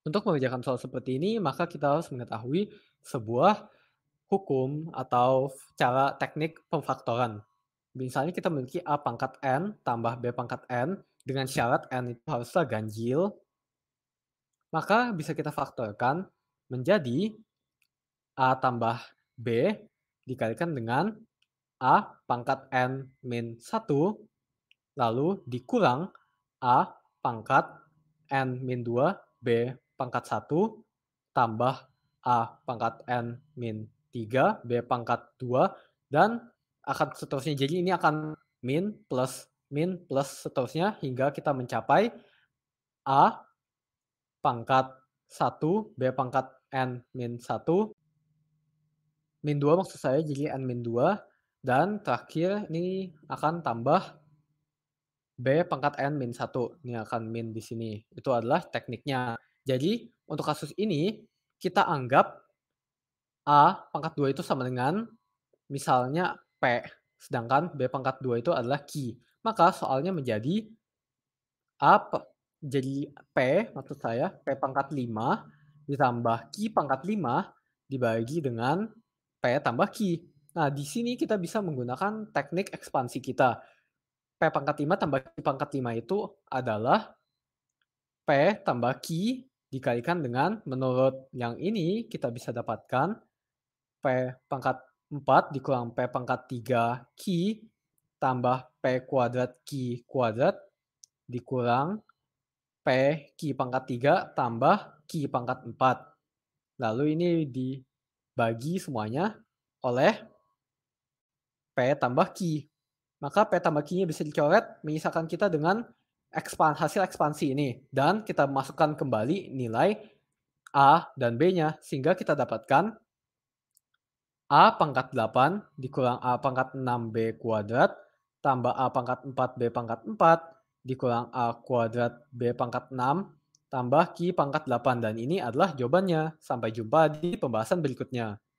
Untuk mengerjakan soal seperti ini, maka kita harus mengetahui sebuah hukum atau cara teknik pemfaktoran. Misalnya kita memiliki A pangkat N tambah B pangkat N dengan syarat N itu haruslah ganjil. Maka bisa kita faktorkan menjadi A tambah B dikalikan dengan A pangkat N min 1 lalu dikurang A pangkat N min 2 B pangkat 1 tambah A pangkat N min 3, B pangkat 2, dan akan seterusnya. Jadi ini akan min plus min plus seterusnya hingga kita mencapai A pangkat 1, B pangkat N min 1, min 2 maksud saya jadi N min 2, dan terakhir ini akan tambah B pangkat N min 1. Ini akan min di sini. Itu adalah tekniknya. Jadi untuk kasus ini kita anggap A pangkat 2 itu sama dengan misalnya P. Sedangkan B pangkat 2 itu adalah Q. Maka soalnya menjadi A jadi P maksud saya P pangkat 5 ditambah Q pangkat 5 dibagi dengan P tambah Q. Nah, di sini kita bisa menggunakan teknik ekspansi kita. P pangkat 5 tambah Q pangkat 5 itu adalah P tambah Q Dikalikan dengan menurut yang ini kita bisa dapatkan P pangkat 4 dikurang P pangkat 3 Q tambah P kuadrat Q kuadrat dikurang P Q pangkat 3 tambah Q pangkat 4. Lalu ini dibagi semuanya oleh P tambah Q. Maka P tambah Q-nya bisa dicoret, menyisakan kita dengan ekspan hasil ekspansi ini dan kita masukkan kembali nilai A dan B-nya sehingga kita dapatkan A pangkat 8 dikurang A pangkat 6B kuadrat tambah A pangkat 4B pangkat 4 dikurang A kuadrat B pangkat 6 tambah Q pangkat 8 dan ini adalah jawabannya. Sampai jumpa di pembahasan berikutnya.